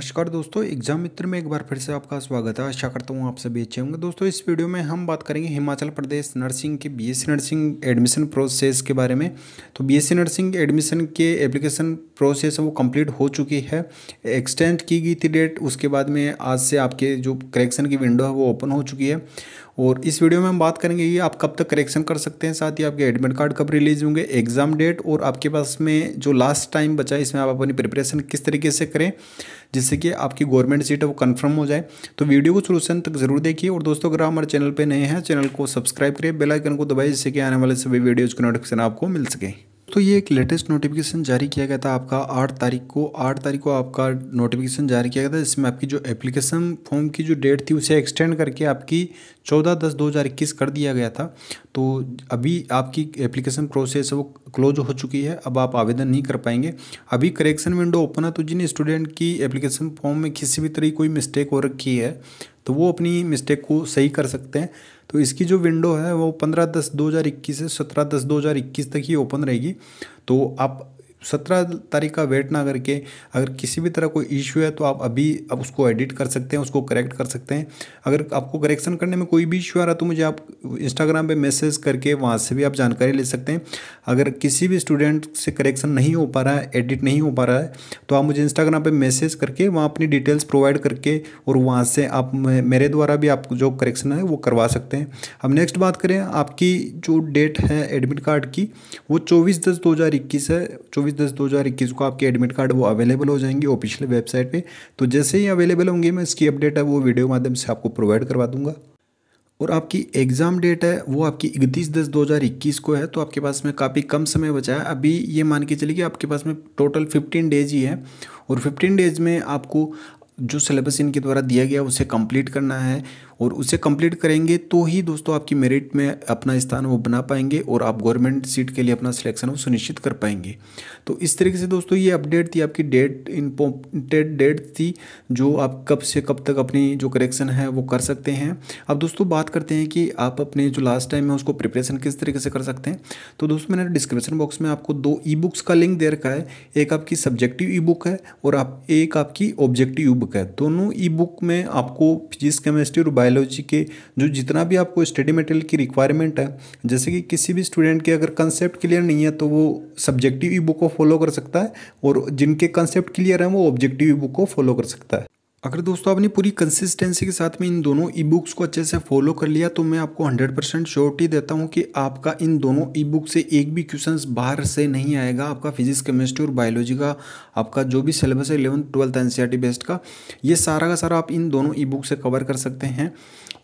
नमस्कार दोस्तों एग्जाम मित्र में एक बार फिर से आपका स्वागत है आशा करता हूँ आप सभी अच्छे होंगे दोस्तों इस वीडियो में हम बात करेंगे हिमाचल प्रदेश नर्सिंग के बीएससी नर्सिंग एडमिशन प्रोसेस के बारे में तो बीएससी नर्सिंग एडमिशन के एप्लीकेशन प्रोसेस है वो कंप्लीट हो चुकी है एक्सटेंड की गई थी डेट उसके बाद में आज से आपके जो करेक्शन की विंडो है वो ओपन हो चुकी है और इस वीडियो में हम बात करेंगे ये आप कब तक करेक्शन कर सकते हैं साथ ही आपके एडमिट कार्ड कब रिलीज होंगे एग्ज़ाम डेट और आपके पास में जो लास्ट टाइम बचा है इसमें आप अपनी प्रिपरेशन किस तरीके से करें जिससे कि आपकी गवर्नमेंट सीट है वो कन्फर्म हो जाए तो वीडियो को शुरू से तक जरूर देखिए और दोस्तों अगर हमारे चैनल पर नए हैं चैनल को सब्सक्राइब करें बेलाइकन को दबाए जिससे कि आने वाले सभी वीडियोज़ का नोटिफिकेशन आपको मिल सके तो ये एक लेटेस्ट नोटिफिकेशन जारी किया गया था आपका आठ तारीख को आठ तारीख को आपका नोटिफिकेशन जारी किया गया था जिसमें आपकी जो एप्लीकेशन फॉर्म की जो डेट थी उसे एक्सटेंड करके आपकी चौदह दस दो हज़ार इक्कीस कर दिया गया था तो अभी आपकी एप्लीकेशन प्रोसेस वो क्लोज हो चुकी है अब आप आवेदन नहीं कर पाएंगे अभी करेक्शन विंडो ओपन है तो जिन स्टूडेंट की एप्लीकेशन फॉर्म में किसी भी तरह कोई मिस्टेक हो रखी है तो वो अपनी मिस्टेक को सही कर सकते हैं तो इसकी जो विंडो है वो पंद्रह दस दो हज़ार इक्कीस से सत्रह दस दो हज़ार इक्कीस तक ही ओपन रहेगी तो आप सत्रह तारीख का वेट ना करके अगर किसी भी तरह कोई इशू है तो आप अभी आप उसको एडिट कर सकते हैं उसको करेक्ट कर सकते हैं अगर आपको करेक्शन करने में कोई भी इश्यू आ रहा है तो मुझे आप इंस्टाग्राम पे मैसेज करके वहाँ से भी आप जानकारी ले सकते हैं अगर किसी भी स्टूडेंट से करेक्शन नहीं हो पा रहा है एडिट नहीं हो पा रहा है तो आप मुझे इंस्टाग्राम पर मैसेज करके वहाँ अपनी डिटेल्स प्रोवाइड करके और वहाँ से आप मेरे द्वारा भी आप जो करेक्शन है वो करवा सकते हैं अब नेक्स्ट बात करें आपकी जो डेट है एडमिट कार्ड की वो चौबीस दस दो है चौबीस चौबीस दस दो हज़ार इक्कीस को आपके एडमिट कार्ड वो अवेलेबल हो जाएंगे ऑफिशियल वेबसाइट पे तो जैसे ही अवेलेबल होंगे मैं इसकी अपडेट है वो वीडियो माध्यम से आपको प्रोवाइड करवा दूंगा और आपकी एग्ज़ाम डेट है वो आपकी इकतीस दस दो हजार इक्कीस को है तो आपके पास में काफ़ी कम समय बचा है अभी ये मान के चलिए कि आपके पास में टोटल फिफ्टीन डेज ही है और फिफ्टीन डेज में आपको जो सिलेबस इनके द्वारा दिया गया उसे कंप्लीट करना है और उसे कंप्लीट करेंगे तो ही दोस्तों आपकी मेरिट में अपना स्थान वो बना पाएंगे और आप गवर्नमेंट सीट के लिए अपना सिलेक्शन वो सुनिश्चित कर पाएंगे तो इस तरीके से दोस्तों ये अपडेट थी आपकी डेट इम्पोर्टेड डेट थी जो आप कब से कब तक अपनी जो करेक्शन है वो कर सकते हैं अब दोस्तों बात करते हैं कि आप अपने जो लास्ट टाइम है उसको प्रिपरेशन किस तरीके से कर सकते हैं तो दोस्तों मैंने डिस्क्रिप्शन बॉक्स में आपको दो ई बुक्स का लिंक दे रखा है एक आपकी सब्जेक्टिव ई बुक है और आप एक आपकी ऑब्जेक्टिव ई बुक है दोनों ई बुक में आपको फिजिक्स केमिस्ट्री और बायो बायोलॉजी के जो जितना भी आपको स्टडी मटेरियल की रिक्वायरमेंट है जैसे कि किसी भी स्टूडेंट के अगर कंसेप्ट क्लियर नहीं है तो वो सब्जेक्टिव ई बुक को फॉलो कर सकता है और जिनके कंसेप्ट क्लियर हैं वो ऑब्जेक्टिव ई बुक को फॉलो कर सकता है अगर दोस्तों आपने पूरी कंसिस्टेंसी के साथ में इन दोनों ई बुक्स को अच्छे से फॉलो कर लिया तो मैं आपको 100 परसेंट श्योरिटी देता हूँ कि आपका इन दोनों ई बुक से एक भी क्वेश्चन बाहर से नहीं आएगा आपका फिजिक्स केमिस्ट्री और बायोलॉजी का आपका जो भी सिलेबस है eleven twelfth N C based का ये सारा का सारा आप इन दोनों ई बुक से कवर कर सकते हैं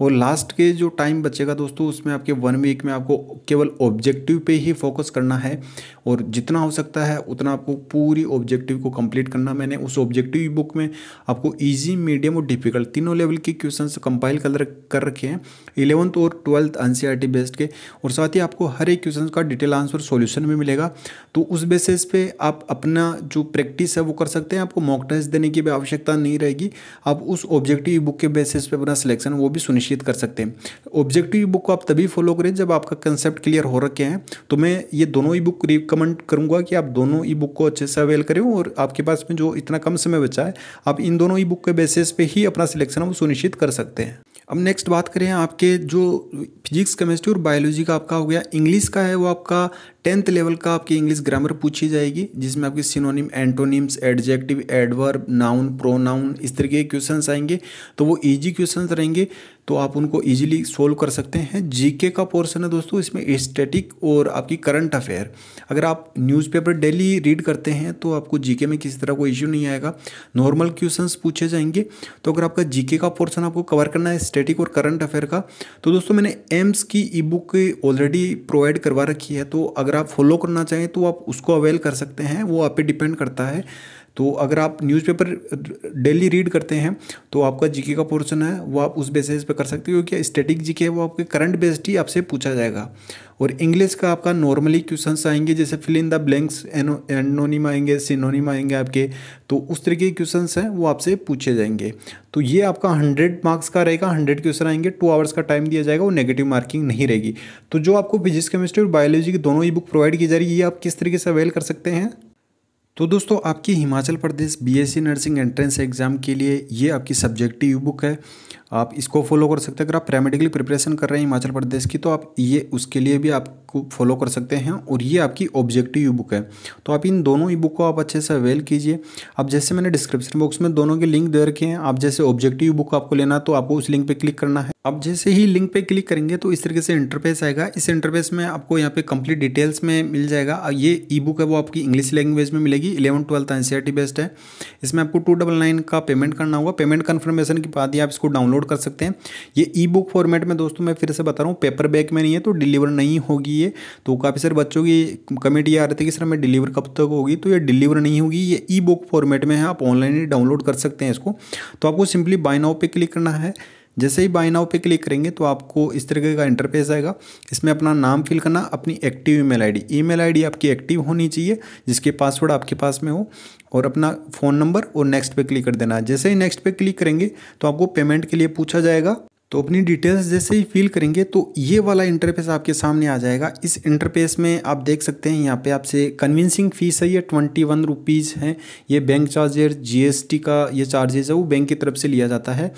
और लास्ट के जो टाइम बचेगा दोस्तों उसमें आपके वन वीक में आपको केवल ऑब्जेक्टिव पे ही फोकस करना है और जितना हो सकता है उतना आपको पूरी ऑब्जेक्टिव को कंप्लीट करना मैंने उस ऑब्जेक्टिव बुक में आपको ईजी मीडियम और डिफिकल्ट तीनों लेवल के क्वेश्चन कंपाइल कर कर रखे हैं इलेवंथ और ट्वेल्थ एन बेस्ड के और साथ ही आपको हर एक क्वेश्चन का डिटेल आंसर सोल्यूशन में मिलेगा तो उस बेसिस पे आप अपना जो प्रैक्टिस है वो कर सकते हैं आपको मॉक टेस्ट देने की भी आवश्यकता नहीं रहेगी आप उस ऑब्जेक्टिव बुक के बेसिस पर अपना सिलेक्शन वो भी सुनिश्चित अप्रिशिएट कर सकते हैं ऑब्जेक्टिव ई बुक को आप तभी फॉलो करें जब आपका कंसेप्ट क्लियर हो रखे हैं तो मैं ये दोनों ई बुक रिकमेंड करूँगा कि आप दोनों ई बुक को अच्छे से अवेल करें और आपके पास में जो इतना कम समय बचा है आप इन दोनों ई बुक के बेसिस पे ही अपना सिलेक्शन वो सुनिश्चित कर सकते हैं अब नेक्स्ट बात करें आपके जो फिजिक्स केमिस्ट्री और बायोलॉजी का आपका हो गया इंग्लिश का है वो आपका टेंथ लेवल का आपकी इंग्लिश ग्रामर पूछी जाएगी जिसमें आपकी synonym antonyms adjective adverb noun pronoun इस तरीके के क्वेश्चन आएंगे तो वो इजी क्वेश्चन रहेंगे तो आप उनको इजीली सोल्व कर सकते हैं जीके का पोर्सन है दोस्तों इसमें स्टैटिक और आपकी करंट अफेयर अगर आप न्यूज़पेपर डेली रीड करते हैं तो आपको जीके में किसी तरह कोई इश्यू नहीं आएगा नॉर्मल क्वेश्चंस पूछे जाएंगे तो अगर आपका जीके का पोर्सन आपको कवर करना है स्टैटिक और करंट अफेयर का तो दोस्तों मैंने एम्स की ई बुक ऑलरेडी प्रोवाइड करवा रखी है तो अगर अगर आप फॉलो करना चाहें तो आप उसको अवेल कर सकते हैं वो आप पे डिपेंड करता है तो अगर आप न्यूज़पेपर डेली रीड करते हैं तो आपका जीके का पोर्शन है वो आप उस बेसिस पे कर सकते हो क्योंकि स्टेटिक जीके है वो आपके करंट बेस्ड ही आपसे पूछा जाएगा और इंग्लिश का आपका नॉर्मली क्वेश्चंस आएंगे जैसे फिल इन द ब्लैंक्स एनोनिम आएंगे सिनोनिम आएंगे आपके तो उस तरीके के क्वेश्चंस हैं वो आपसे पूछे जाएंगे तो ये आपका हंड्रेड मार्क्स का रहेगा हंड्रेड क्वेश्चन आएंगे टू आवर्स का टाइम दिया जाएगा वो नेगेटिव मार्किंग नहीं रहेगी तो जो आपको फिजिक्स केमिस्ट्री और बायोलॉजी की दोनों ही बुक प्रोवाइड की जा रही है ये आप किस तरीके से अवेल कर सकते हैं तो दोस्तों आपकी Himachal Pradesh BSc nursing entrance exam के लिए ये आपकी सब्जेक्टिव बुक है आप इसको फॉलो कर सकते हैं अगर आप प्रैमेडिकली प्रिपरेशन कर रहे हैं हिमाचल प्रदेश की तो आप ये उसके लिए भी आपको फॉलो कर सकते हैं और ये आपकी ऑब्जेक्टिव ई बुक है तो आप इन दोनों ई बुक को आप अच्छे से अवेल कीजिए अब जैसे मैंने डिस्क्रिप्शन बॉक्स में दोनों के लिंक दे रखे हैं आप जैसे ऑब्जेक्टिव बुक आपको लेना तो आपको उस लिंक पर क्लिक करना है आप जैसे ही लिंक पे क्लिक करेंगे तो इस तरीके से इंटरफेस आएगा इस इंटरफेस में आपको यहाँ पे कंप्लीट डिटेल्स में मिल जाएगा ये ई बुक है वो आपकी इंग्लिश लैंग्वेज में मिलेगी इलेवन ट्वेल्थ एन बेस्ड है इसमें आपको टू डबल नाइन का पेमेंट करना होगा पेमेंट कन्फर्मेशन के बाद ही आप इसको डाउनलोड डाउनलोड कर सकते हैं ये ई बुक फॉर्मेट में दोस्तों मैं फिर से बता रहा हूँ पेपर बैक में नहीं है तो डिलीवर नहीं होगी ये तो काफ़ी सारे बच्चों की कमेंट ये आ रही थी कि सर हमें डिलीवर कब तक होगी तो ये डिलीवर नहीं होगी ये ई बुक फॉर्मेट में है आप ऑनलाइन ही डाउनलोड कर सकते हैं इसको तो आपको सिंपली बाय नाउ पे क्लिक करना है जैसे ही बाय नाउ पे क्लिक करेंगे तो आपको इस तरीके का इंटरफेस आएगा इसमें अपना नाम फिल करना अपनी active email ID email ID आपकी एक्टिव होनी चाहिए जिसके पासवर्ड आपके पास में हो और अपना फ़ोन नंबर और नेक्स्ट पे क्लिक कर देना जैसे ही नेक्स्ट पे क्लिक करेंगे तो आपको पेमेंट के लिए पूछा जाएगा तो अपनी डिटेल्स जैसे ही फिल करेंगे तो ये वाला इंटरफेस आपके सामने आ जाएगा इस इंटरफेस में आप देख सकते हैं यहाँ पे आपसे कन्विंसिंग फीस है ये ट्वेंटी वन रुपीज़ है ये बैंक चार्जर जीएसटी का ये चार्जेज है वो बैंक की तरफ से लिया जाता है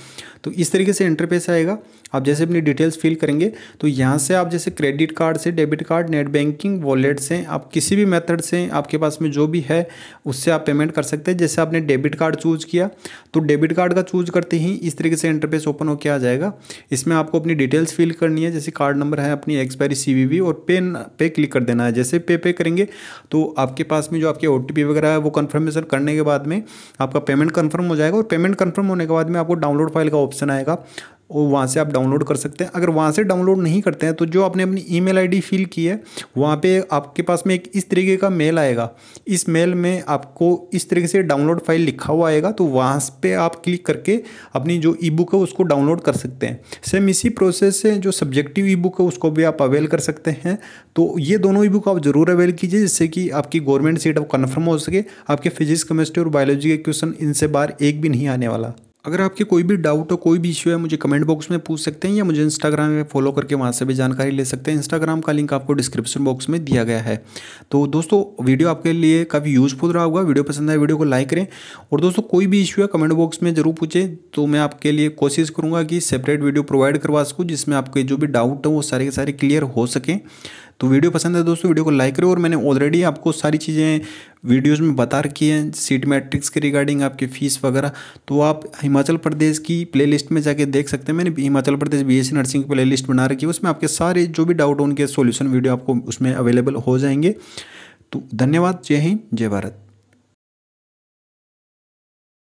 तो इस तरीके से इंटरफेस आएगा आप जैसे अपनी डिटेल्स फिल करेंगे तो यहाँ से आप जैसे क्रेडिट कार्ड से debit card net banking wallet से आप किसी भी मेथड से आपके पास में जो भी है उससे आप पेमेंट कर सकते हैं जैसे आपने डेबिट कार्ड चूज़ किया तो डेबिट कार्ड का चूज़ करते ही इस तरीके से इंटरफेस ओपन होकर आ जाएगा इसमें आपको अपनी डिटेल्स फिल करनी है जैसे कार्ड नंबर है अपनी एक्सपायरी सी और पे पे क्लिक कर देना है जैसे पे पे करेंगे तो आपके पास में जो आपके ओ वगैरह है वो कन्फर्मेशन करने के बाद में आपका पेमेंट कन्फर्म हो जाएगा और पेमेंट कन्फर्म होने के बाद में आपको डाउनलोड फाइल का ऑप्शन आएगा और वहाँ से आप डाउनलोड कर सकते हैं अगर वहाँ से डाउनलोड नहीं करते हैं तो जो आपने अपनी ईमेल आईडी फिल की है वहाँ पे आपके पास में एक इस तरीके का मेल आएगा इस मेल में आपको इस तरीके से डाउनलोड फाइल लिखा हुआ आएगा तो वहाँ पे आप क्लिक करके अपनी जो ई बुक है उसको डाउनलोड कर सकते हैं सेम इसी प्रोसेस से जो सब्जेक्टिव ई बुक है उसको भी आप अवेल कर सकते हैं तो ये दोनों ई बुक आप ज़रूर अवेल कीजिए जिससे कि आपकी गवर्नमेंट सीट अब कन्फर्म हो सके आपके फिजिक्स केमिस्ट्री और बायोलॉजी के क्वेश्चन इनसे बाहर एक भी नहीं आने वाला अगर आपके कोई भी डाउट हो कोई भी इश्यू है मुझे कमेंट बॉक्स में पूछ सकते हैं या मुझे इंस्टाग्राम में फॉलो करके वहाँ से भी जानकारी ले सकते हैं इंस्टाग्राम का लिंक आपको डिस्क्रिप्शन बॉक्स में दिया गया है तो दोस्तों वीडियो आपके लिए काफ़ी यूजफुल रहा होगा वीडियो पसंद आए वीडियो को लाइक करें और दोस्तों कोई भी इश्यू है कमेंट बॉक्स में ज़रूर पूछें तो मैं आपके लिए कोशिश करूँगा कि सेपरेट वीडियो प्रोवाइड करवा सकूँ जिसमें आपके जो भी डाउट हैं वो सारे के सारे क्लियर हो सकें तो वीडियो पसंद है दोस्तों वीडियो को लाइक करो और मैंने ऑलरेडी आपको सारी चीज़ें वीडियोज़ में बता रखी हैं सीट मैट्रिक्स के रिगार्डिंग आपकी फ़ीस वगैरह तो आप हिमाचल प्रदेश की प्लेलिस्ट में जाके देख सकते हैं मैंने हिमाचल प्रदेश बीएससी नर्सिंग की प्लेलिस्ट बना रखी है उसमें आपके सारे जो भी डाउट उनके सोल्यूशन वीडियो आपको उसमें अवेलेबल हो जाएंगे तो धन्यवाद जय हिंद जय भारत